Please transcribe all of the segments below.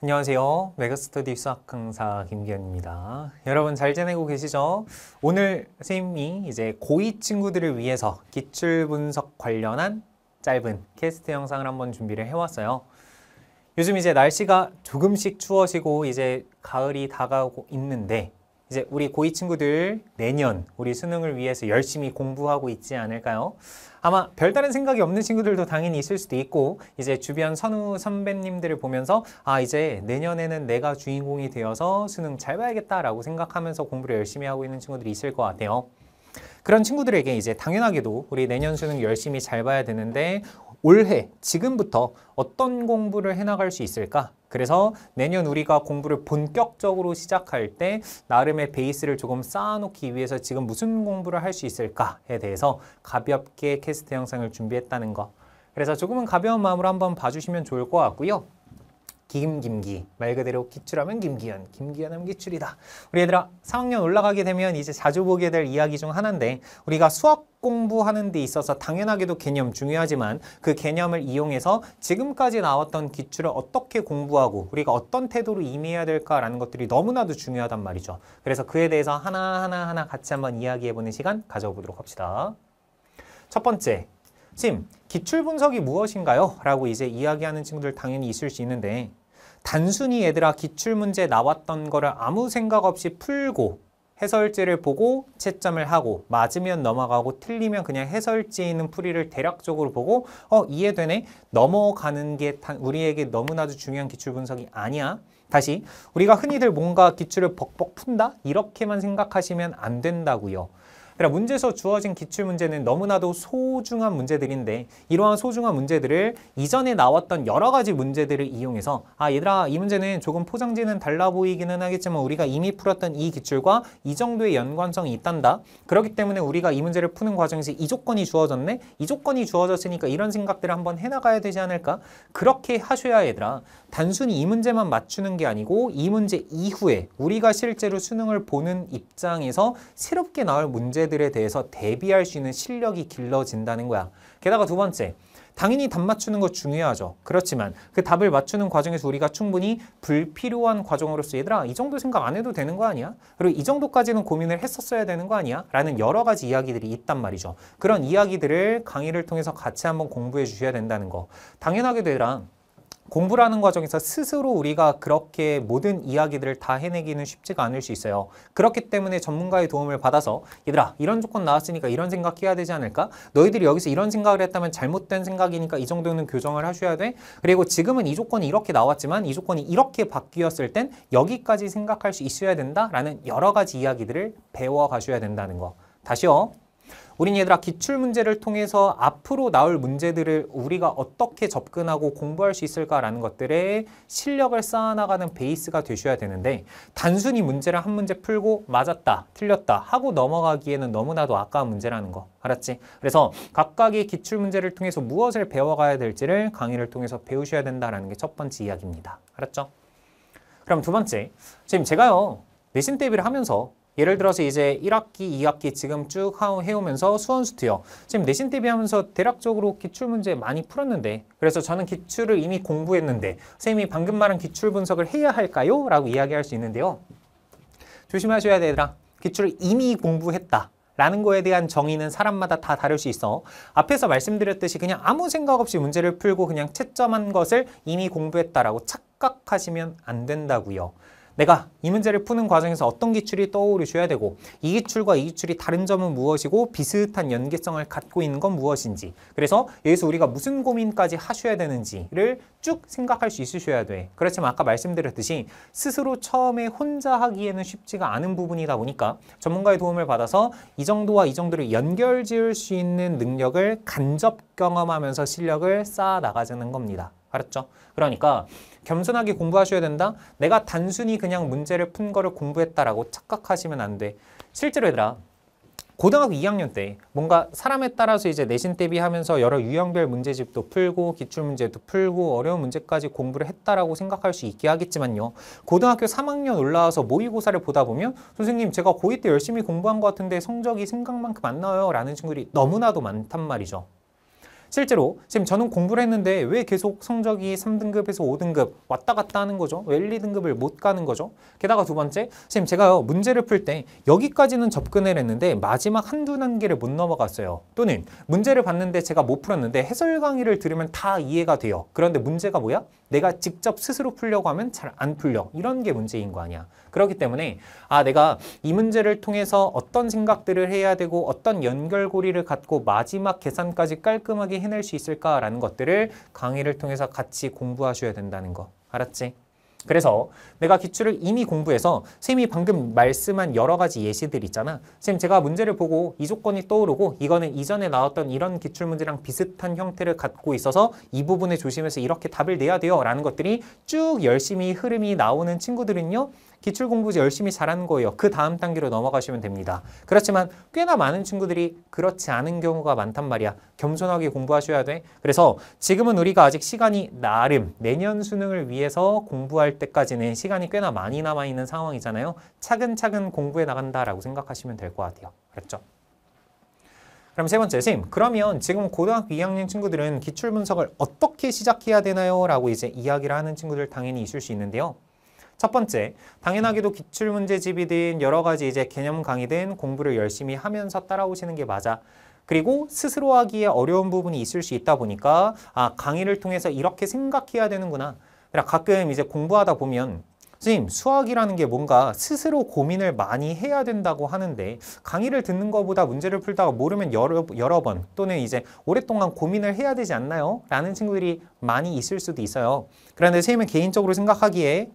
안녕하세요. 메가스터디 수학 강사 김기현입니다. 여러분 잘 지내고 계시죠? 오늘 선생님이 이제 고2 친구들을 위해서 기출 분석 관련한 짧은 캐스트 영상을 한번 준비를 해왔어요. 요즘 이제 날씨가 조금씩 추워지고 이제 가을이 다가오고 있는데 이제 우리 고2 친구들 내년 우리 수능을 위해서 열심히 공부하고 있지 않을까요? 아마 별다른 생각이 없는 친구들도 당연히 있을 수도 있고 이제 주변 선우 선배님들을 보면서 아 이제 내년에는 내가 주인공이 되어서 수능 잘 봐야겠다라고 생각하면서 공부를 열심히 하고 있는 친구들이 있을 것 같아요. 그런 친구들에게 이제 당연하게도 우리 내년 수능 열심히 잘 봐야 되는데 올해 지금부터 어떤 공부를 해나갈 수 있을까? 그래서 내년 우리가 공부를 본격적으로 시작할 때 나름의 베이스를 조금 쌓아놓기 위해서 지금 무슨 공부를 할 수 있을까에 대해서 가볍게 캐스트 영상을 준비했다는 거. 그래서 조금은 가벼운 마음으로 한번 봐주시면 좋을 것 같고요. 김김기 말 그대로 기출하면 김기현 김기현하면 기출이다 우리 얘들아 3학년 올라가게 되면 이제 자주 보게 될 이야기 중 하나인데 우리가 수학 공부하는 데 있어서 당연하게도 개념 중요하지만 그 개념을 이용해서 지금까지 나왔던 기출을 어떻게 공부하고 우리가 어떤 태도로 임해야 될까라는 것들이 너무나도 중요하단 말이죠 그래서 그에 대해서 하나하나 하나 같이 한번 이야기해보는 시간 가져보도록 합시다 첫 번째 쌤, 기출 분석이 무엇인가요? 라고 이제 이야기하는 친구들 당연히 있을 수 있는데 단순히 얘들아 기출문제 나왔던 거를 아무 생각 없이 풀고 해설지를 보고 채점을 하고 맞으면 넘어가고 틀리면 그냥 해설지에 있는 풀이를 대략적으로 보고 어 이해되네 넘어가는 게 우리에게 너무나도 중요한 기출 분석이 아니야 다시 우리가 흔히들 뭔가 기출을 벅벅 푼다 이렇게만 생각하시면 안 된다고요 그러나 문제에서 주어진 기출문제는 너무나도 소중한 문제들인데 이러한 소중한 문제들을 이전에 나왔던 여러 가지 문제들을 이용해서 아 얘들아 이 문제는 조금 포장지는 달라 보이기는 하겠지만 우리가 이미 풀었던 이 기출과 이 정도의 연관성이 있단다. 그렇기 때문에 우리가 이 문제를 푸는 과정에서 이 조건이 주어졌네? 이 조건이 주어졌으니까 이런 생각들을 한번 해나가야 되지 않을까? 그렇게 하셔야 얘들아 단순히 이 문제만 맞추는 게 아니고 이 문제 이후에 우리가 실제로 수능을 보는 입장에서 새롭게 나올 문제 문제들에 대해서 대비할 수 있는 실력이 길러진다는 거야. 게다가 두 번째, 당연히 답 맞추는 거 중요하죠. 그렇지만 그 답을 맞추는 과정에서 우리가 충분히 불필요한 과정으로서 얘들아 이 정도 생각 안 해도 되는 거 아니야? 그리고 이 정도까지는 고민을 했었어야 되는 거 아니야? 라는 여러 가지 이야기들이 있단 말이죠. 그런 이야기들을 강의를 통해서 같이 한번 공부해 주셔야 된다는 거. 당연하게 되라. 공부라는 과정에서 스스로 우리가 그렇게 모든 이야기들을 다 해내기는 쉽지가 않을 수 있어요. 그렇기 때문에 전문가의 도움을 받아서 얘들아 이런 조건 나왔으니까 이런 생각해야 되지 않을까? 너희들이 여기서 이런 생각을 했다면 잘못된 생각이니까 이 정도는 교정을 하셔야 돼. 그리고 지금은 이 조건이 이렇게 나왔지만 이 조건이 이렇게 바뀌었을 땐 여기까지 생각할 수 있어야 된다라는 여러 가지 이야기들을 배워가셔야 된다는 거. 다시요. 우린 얘들아 기출문제를 통해서 앞으로 나올 문제들을 우리가 어떻게 접근하고 공부할 수 있을까라는 것들에 실력을 쌓아나가는 베이스가 되셔야 되는데 단순히 문제를 한 문제 풀고 맞았다, 틀렸다 하고 넘어가기에는 너무나도 아까운 문제라는 거 알았지? 그래서 각각의 기출문제를 통해서 무엇을 배워가야 될지를 강의를 통해서 배우셔야 된다는 게 첫 번째 이야기입니다. 알았죠? 그럼 두 번째, 지금 제가요 내신 대비를 하면서 예를 들어서 이제 1학기, 2학기 지금 쭉 해오면서 수원수 투여 지금 내신 대비하면서 대략적으로 기출 문제 많이 풀었는데 그래서 저는 기출을 이미 공부했는데 선생님이 방금 말한 기출 분석을 해야 할까요? 라고 이야기할 수 있는데요. 조심하셔야 되더라. 기출을 이미 공부했다. 라는 거에 대한 정의는 사람마다 다 다를 수 있어. 앞에서 말씀드렸듯이 그냥 아무 생각 없이 문제를 풀고 그냥 채점한 것을 이미 공부했다라고 착각하시면 안 된다고요. 내가 이 문제를 푸는 과정에서 어떤 기출이 떠오르셔야 되고 이 기출과 이 기출이 다른 점은 무엇이고 비슷한 연계성을 갖고 있는 건 무엇인지 그래서 여기서 우리가 무슨 고민까지 하셔야 되는지를 쭉 생각할 수 있으셔야 돼 그렇지만 아까 말씀드렸듯이 스스로 처음에 혼자 하기에는 쉽지가 않은 부분이다 보니까 전문가의 도움을 받아서 이 정도와 이 정도를 연결 지을 수 있는 능력을 간접 경험하면서 실력을 쌓아 나가자는 겁니다 알았죠? 그러니까 겸손하게 공부하셔야 된다. 내가 단순히 그냥 문제를 푼 거를 공부했다라고 착각하시면 안 돼. 실제로 얘들아 고등학교 2학년 때 뭔가 사람에 따라서 이제 내신 대비하면서 여러 유형별 문제집도 풀고 기출문제도 풀고 어려운 문제까지 공부를 했다라고 생각할 수 있게 하겠지만요. 고등학교 3학년 올라와서 모의고사를 보다 보면 선생님 제가 고2 때 열심히 공부한 것 같은데 성적이 생각만큼 안 나와요 라는 친구들이 너무나도 많단 말이죠. 실제로 지금 저는 공부를 했는데 왜 계속 성적이 3등급에서 5등급 왔다 갔다 하는 거죠? 왜 1, 2등급을 못 가는 거죠? 게다가 두 번째, 지금 제가 문제를 풀 때 여기까지는 접근을 했는데 마지막 한두 단계를 못 넘어갔어요. 또는 문제를 봤는데 제가 못 풀었는데 해설 강의를 들으면 다 이해가 돼요. 그런데 문제가 뭐야? 내가 직접 스스로 풀려고 하면 잘 안 풀려. 이런 게 문제인 거 아니야. 그렇기 때문에 아 내가 이 문제를 통해서 어떤 생각들을 해야 되고 어떤 연결고리를 갖고 마지막 계산까지 깔끔하게 해낼 수 있을까라는 것들을 강의를 통해서 같이 공부하셔야 된다는 거. 알았지? 그래서 내가 기출을 이미 공부해서 선생님이 방금 말씀한 여러 가지 예시들 있잖아. 선생님 제가 문제를 보고 이 조건이 떠오르고 이거는 이전에 나왔던 이런 기출 문제랑 비슷한 형태를 갖고 있어서 이 부분에 조심해서 이렇게 답을 내야 돼요. 라는 것들이 쭉 열심히 흐름이 나오는 친구들은요. 기출 공부 열심히 잘하는 거예요. 그 다음 단계로 넘어가시면 됩니다. 그렇지만 꽤나 많은 친구들이 그렇지 않은 경우가 많단 말이야. 겸손하게 공부하셔야 돼. 그래서 지금은 우리가 아직 시간이 나름 내년 수능을 위해서 공부할 때까지는 시간이 꽤나 많이 남아있는 상황이잖아요. 차근차근 공부해 나간다라고 생각하시면 될 것 같아요. 그랬죠? 그럼 세 번째, 선생님, 그러면 지금 고등학교 2학년 친구들은 기출 분석을 어떻게 시작해야 되나요? 라고 이제 이야기를 하는 친구들 당연히 있을 수 있는데요. 첫 번째, 당연하게도 기출문제집이든 여러 가지 이제 개념 강의든 공부를 열심히 하면서 따라오시는 게 맞아. 그리고 스스로 하기에 어려운 부분이 있을 수 있다 보니까 아 강의를 통해서 이렇게 생각해야 되는구나. 그러니까 가끔 이제 공부하다 보면 선생님 수학이라는 게 뭔가 스스로 고민을 많이 해야 된다고 하는데 강의를 듣는 것보다 문제를 풀다가 모르면 여러, 여러 번 또는 이제 오랫동안 고민을 해야 되지 않나요? 라는 친구들이 많이 있을 수도 있어요. 그런데 선생님은 개인적으로 생각하기에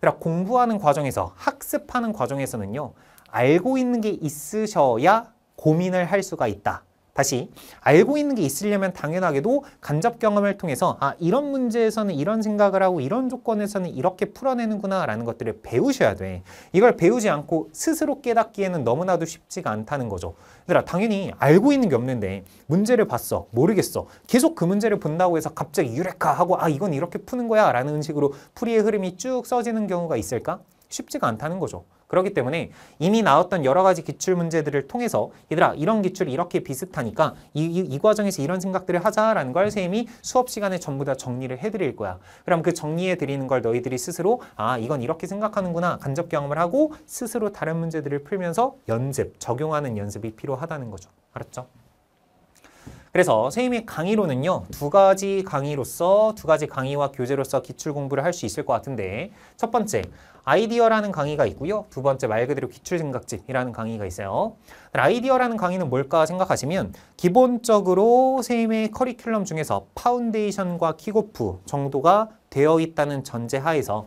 그러 그러니까 공부하는 과정에서 학습하는 과정에서는요. 알고 있는 게 있으셔야 고민을 할 수가 있다. 다시 알고 있는 게 있으려면 당연하게도 간접 경험을 통해서 아 이런 문제에서는 이런 생각을 하고 이런 조건에서는 이렇게 풀어내는구나 라는 것들을 배우셔야 돼. 이걸 배우지 않고 스스로 깨닫기에는 너무나도 쉽지가 않다는 거죠. 얘들아 당연히 알고 있는 게 없는데 문제를 봤어. 모르겠어. 계속 그 문제를 본다고 해서 갑자기 유레카 하고 아 이건 이렇게 푸는 거야 라는 식으로 풀이의 흐름이 쭉 써지는 경우가 있을까? 쉽지가 않다는 거죠. 그렇기 때문에 이미 나왔던 여러 가지 기출 문제들을 통해서 얘들아 이런 기출이 렇게 비슷하니까 이, 이, 이 과정에서 이런 생각들을 하자라는 걸선생님이 수업 시간에 전부 다 정리를 해드릴 거야. 그럼 그 정리해 드리는 걸 너희들이 스스로 아 이건 이렇게 생각하는구나 간접 경험을 하고 스스로 다른 문제들을 풀면서 연습, 적용하는 연습이 필요하다는 거죠. 알았죠? 그래서 선생님의 강의로는요. 두 가지 강의로서 두 가지 강의와 교재로서 기출 공부를 할 수 있을 것 같은데 첫 번째 아이디어라는 강의가 있고요. 두 번째 말 그대로 기출생각집이라는 강의가 있어요. 아이디어라는 강의는 뭘까 생각하시면 기본적으로 선생님의 커리큘럼 중에서 파운데이션과 킥오프 정도가 되어 있다는 전제하에서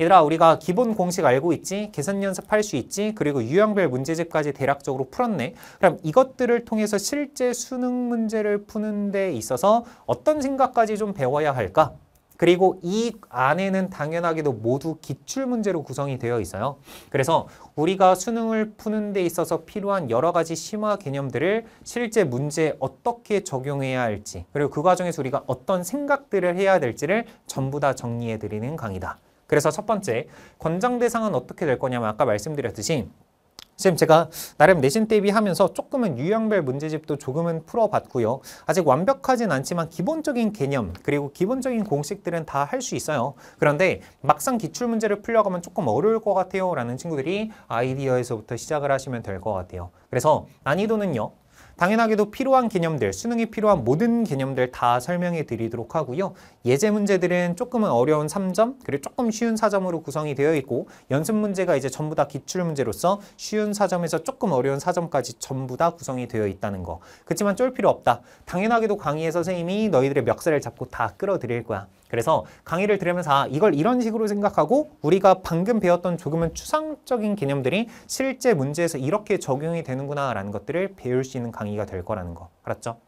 얘들아 우리가 기본 공식 알고 있지? 계산 연습할 수 있지? 그리고 유형별 문제집까지 대략적으로 풀었네. 그럼 이것들을 통해서 실제 수능 문제를 푸는 데 있어서 어떤 생각까지 좀 배워야 할까? 그리고 이 안에는 당연하게도 모두 기출문제로 구성이 되어 있어요. 그래서 우리가 수능을 푸는 데 있어서 필요한 여러 가지 심화 개념들을 실제 문제에 어떻게 적용해야 할지 그리고 그 과정에서 우리가 어떤 생각들을 해야 될지를 전부 다 정리해드리는 강의다. 그래서 첫 번째, 권장 대상은 어떻게 될 거냐면 아까 말씀드렸듯이 지금 제가 나름 내신 대비하면서 조금은 유형별 문제집도 조금은 풀어봤고요. 아직 완벽하진 않지만 기본적인 개념 그리고 기본적인 공식들은 다 할 수 있어요. 그런데 막상 기출문제를 풀려가면 조금 어려울 것 같아요 라는 친구들이 아이디어에서부터 시작을 하시면 될 것 같아요. 그래서 난이도는요. 당연하게도 필요한 개념들, 수능에 필요한 모든 개념들 다 설명해 드리도록 하고요. 예제 문제들은 조금은 어려운 3점, 그리고 조금 쉬운 4점으로 구성이 되어 있고 연습 문제가 이제 전부 다 기출 문제로서 쉬운 4점에서 조금 어려운 4점까지 전부 다 구성이 되어 있다는 거. 그렇지만 쫄 필요 없다. 당연하게도 강의에서 선생님이 너희들의 멱살을 잡고 다 끌어들일 거야. 그래서 강의를 들으면서 아, 이걸 이런 식으로 생각하고 우리가 방금 배웠던 조금은 추상적인 개념들이 실제 문제에서 이렇게 적용이 되는구나라는 것들을 배울 수 있는 강의가 될 거라는 거 알았죠?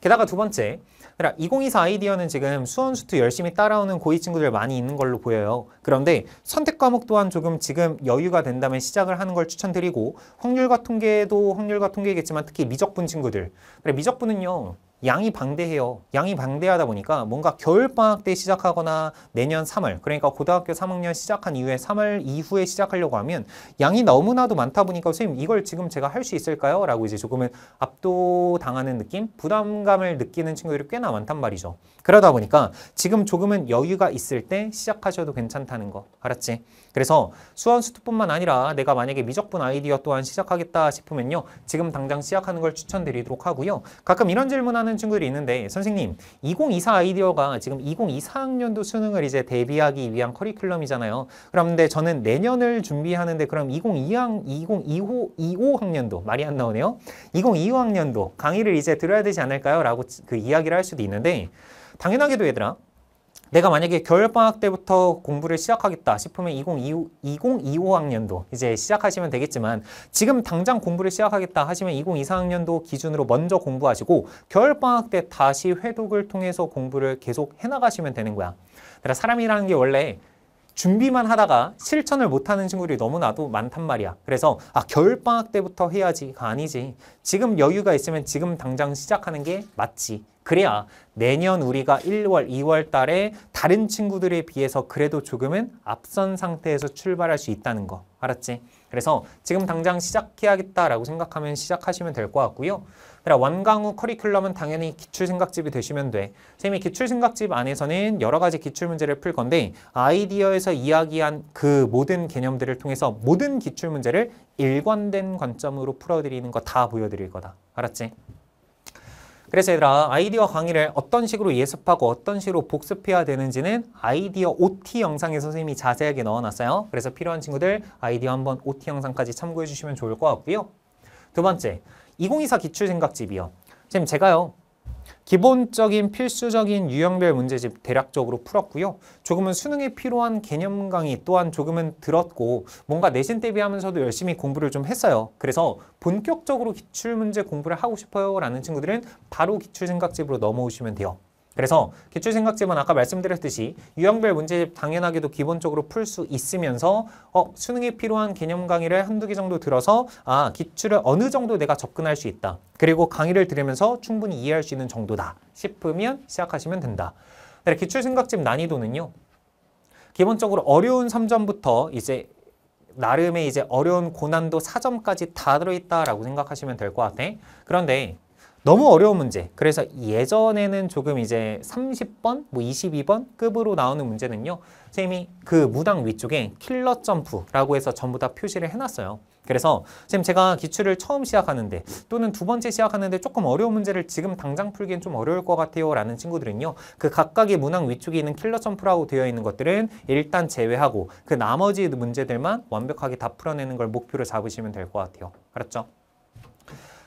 게다가 두 번째, 2024 그러니까 아이디어는 지금 수원수투 열심히 따라오는 고위 친구들 많이 있는 걸로 보여요. 그런데 선택 과목 또한 조금 지금 여유가 된다면 시작을 하는 걸 추천드리고 확률과 통계도 확률과 통계겠지만 특히 미적분 친구들. 그래, 미적분은요. 양이 방대해요. 양이 방대하다 보니까 뭔가 겨울방학 때 시작하거나 내년 3월 그러니까 고등학교 3학년 시작한 이후에 3월 이후에 시작하려고 하면 양이 너무나도 많다 보니까 선생님 이걸 지금 제가 할 수 있을까요? 라고 이제 조금은 압도당하는 느낌? 부담감을 느끼는 친구들이 꽤나 많단 말이죠. 그러다 보니까 지금 조금은 여유가 있을 때 시작하셔도 괜찮다는 거 알았지? 그래서 수원수투뿐만 아니라 내가 만약에 미적분 아이디어 또한 시작하겠다 싶으면요. 지금 당장 시작하는 걸 추천드리도록 하고요. 가끔 이런 질문하는 하는 친구들이 있는데 선생님 2024 아이디어가 지금 2024학년도 수능을 이제 대비하기 위한 커리큘럼이잖아요. 그런데 저는 내년을 준비하는데 그럼 2022학 2025 25학년도 말이 안 나오네요. 2025학년도 강의를 이제 들어야 되지 않을까요? 라고 그 이야기를 할 수도 있는데 당연하게도 얘들아 내가 만약에 겨울방학 때부터 공부를 시작하겠다 싶으면 2025, 2025학년도 이제 시작하시면 되겠지만 지금 당장 공부를 시작하겠다 하시면 2024학년도 기준으로 먼저 공부하시고 겨울방학 때 다시 회독을 통해서 공부를 계속 해나가시면 되는 거야. 그러니까 사람이라는 게 원래 준비만 하다가 실천을 못하는 친구들이 너무나도 많단 말이야. 그래서 아 겨울방학 때부터 해야지가 아니지. 지금 여유가 있으면 지금 당장 시작하는 게 맞지. 그래야 내년 우리가 1월, 2월 달에 다른 친구들에 비해서 그래도 조금은 앞선 상태에서 출발할 수 있다는 거. 알았지? 그래서 지금 당장 시작해야겠다라고 생각하면 시작하시면 될 것 같고요. 원강우 커리큘럼은 당연히 기출생각집이 되시면 돼. 선이 기출생각집 안에서는 여러 가지 기출문제를 풀 건데 아이디어에서 이야기한 그 모든 개념들을 통해서 모든 기출문제를 일관된 관점으로 풀어드리는 거 다 보여드릴 거다. 알았지? 그래서 얘들아 아이디어 강의를 어떤 식으로 예습하고 어떤 식으로 복습해야 되는지는 아이디어 OT 영상에 선생님이 자세하게 넣어놨어요. 그래서 필요한 친구들 아이디어 한번 OT 영상까지 참고해 주시면 좋을 것 같고요. 두 번째, 2024 기출생각집이요. 지금 제가요. 기본적인 필수적인 유형별 문제집 대략적으로 풀었고요. 조금은 수능에 필요한 개념 강의 또한 조금은 들었고 뭔가 내신 대비하면서도 열심히 공부를 좀 했어요. 그래서 본격적으로 기출문제 공부를 하고 싶어요 라는 친구들은 바로 기출생각집으로 넘어오시면 돼요. 그래서 기출생각집은 아까 말씀드렸듯이 유형별 문제집 당연하게도 기본적으로 풀 수 있으면서 어, 수능에 필요한 개념 강의를 한두 개 정도 들어서 아 기출을 어느 정도 내가 접근할 수 있다. 그리고 강의를 들으면서 충분히 이해할 수 있는 정도다 싶으면 시작하시면 된다. 근데 기출생각집 난이도는요. 기본적으로 어려운 3점부터 이제 나름의 이제 어려운 고난도 4점까지 다 들어있다라고 생각하시면 될 것 같아. 그런데 너무 어려운 문제. 그래서 예전에는 조금 이제 30번, 뭐 22번 급으로 나오는 문제는요. 선생님이 그 무당 위쪽에 킬러 점프라고 해서 전부 다 표시를 해놨어요. 그래서 선생님 제가 기출을 처음 시작하는데 또는 두 번째 시작하는데 조금 어려운 문제를 지금 당장 풀기엔 좀 어려울 것 같아요 라는 친구들은요 그 각각의 문항 위쪽에 있는 킬러 점프라고 되어 있는 것들은 일단 제외하고 그 나머지 문제들만 완벽하게 다 풀어내는 걸 목표로 잡으시면 될 것 같아요 알았죠?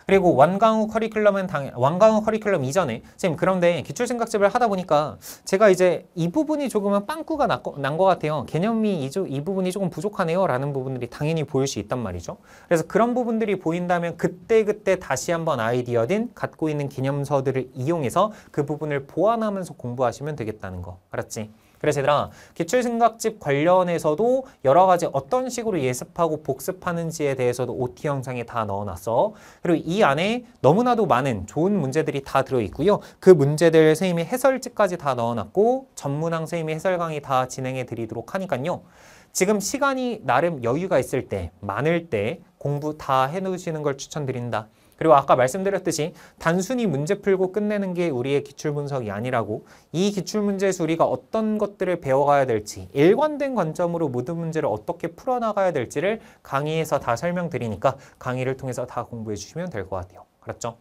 그리고 완강후 커리큘럼은 당연완강후 커리큘럼 이전에 지금 그런데 기출생각집을 하다 보니까 제가 이제 이 부분이 조금은 빵꾸가 난 것 같아요. 개념이 이, 이 부분이 조금 부족하네요. 라는 부분들이 당연히 보일 수 있단 말이죠. 그래서 그런 부분들이 보인다면 그때그때 그때 다시 한번 아이디어든 갖고 있는 개념서들을 이용해서 그 부분을 보완하면서 공부하시면 되겠다는 거. 알았지? 그래서 얘들아 기출생각집 관련해서도 여러 가지 어떤 식으로 예습하고 복습하는지에 대해서도 OT 영상에 다 넣어놨어. 그리고 이 안에 너무나도 많은 좋은 문제들이 다 들어있고요. 그 문제들 선생님이 해설집까지 다 넣어놨고 전문항 선생님이 해설 강의 다 진행해 드리도록 하니까요. 지금 시간이 나름 여유가 있을 때, 많을 때 공부 다 해놓으시는 걸 추천드린다. 그리고 아까 말씀드렸듯이 단순히 문제 풀고 끝내는 게 우리의 기출분석이 아니라고 이 기출문제에서 우리가 어떤 것들을 배워가야 될지 일관된 관점으로 모든 문제를 어떻게 풀어나가야 될지를 강의에서 다 설명드리니까 강의를 통해서 다 공부해 주시면 될 것 같아요. 그렇죠?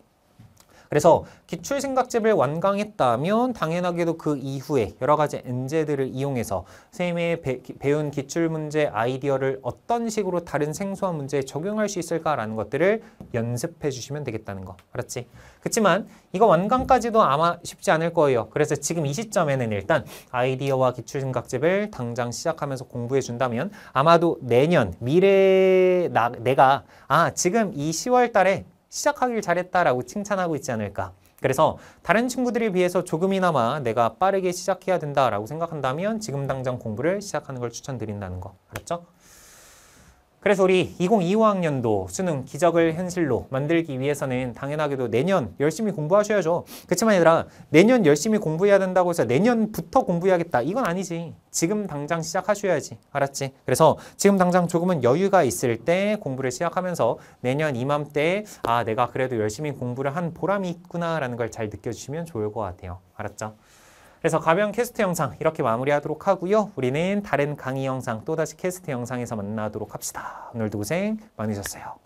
그래서 기출생각집을 완강했다면 당연하게도 그 이후에 여러 가지 엔제들을 이용해서 선생님의 배, 운 기출문제 아이디어를 어떤 식으로 다른 생소한 문제에 적용할 수 있을까라는 것들을 연습해 주시면 되겠다는 거. 알았지? 그렇지만 이거 완강까지도 아마 쉽지 않을 거예요. 그래서 지금 이 시점에는 일단 아이디어와 기출생각집을 당장 시작하면서 공부해 준다면 아마도 내년 미래 나, 내가 아 지금 이 10월 달에 시작하길 잘했다라고 칭찬하고 있지 않을까. 그래서 다른 친구들에 비해서 조금이나마 내가 빠르게 시작해야 된다라고 생각한다면 지금 당장 공부를 시작하는 걸 추천드린다는 거. 알았죠? 그래서 우리 2025학년도 수능 기적을 현실로 만들기 위해서는 당연하게도 내년 열심히 공부하셔야죠. 그렇지만 얘들아 내년 열심히 공부해야 된다고 해서 내년부터 공부해야겠다. 이건 아니지. 지금 당장 시작하셔야지. 알았지? 그래서 지금 당장 조금은 여유가 있을 때 공부를 시작하면서 내년 이맘때에 아 내가 그래도 열심히 공부를 한 보람이 있구나라는 걸 잘 느껴주시면 좋을 것 같아요. 알았죠? 그래서 가벼운 캐스트 영상 이렇게 마무리하도록 하고요. 우리는 다른 강의 영상 또다시 캐스트 영상에서 만나도록 합시다. 오늘도 고생 많으셨어요.